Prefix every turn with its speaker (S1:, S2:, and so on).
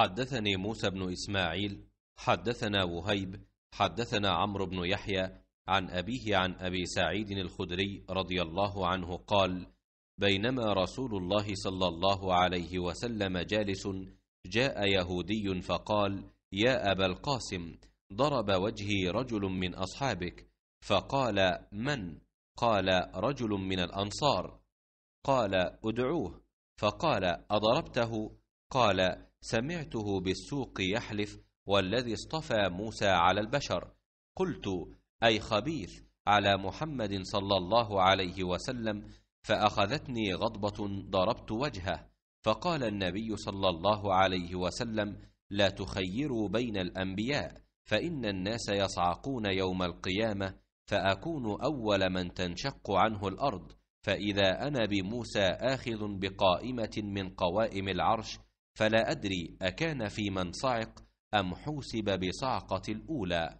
S1: حدثني موسى بن إسماعيل
S2: حدثنا وهيب حدثنا عمرو بن يحيى عن أبيه عن أبي سعيد الخدري رضي الله عنه قال بينما رسول الله صلى الله عليه وسلم جالس جاء يهودي فقال يا أبا القاسم ضرب وجهي رجل من أصحابك فقال من؟ قال رجل من الأنصار قال ادعوه فقال أضربته؟ قال سمعته بالسوق يحلف والذي اصطفى موسى على البشر قلت أي خبيث على محمد صلى الله عليه وسلم فأخذتني غضبة ضربت وجهه فقال النبي صلى الله عليه وسلم لا تخيروا بين الأنبياء فإن الناس يصعقون يوم القيامة فأكون أول من تنشق عنه الأرض فإذا أنا بموسى آخذ بقائمة من قوائم العرش فلا أدري أكان في من صعق أم حوسب
S1: بصعقة الأولى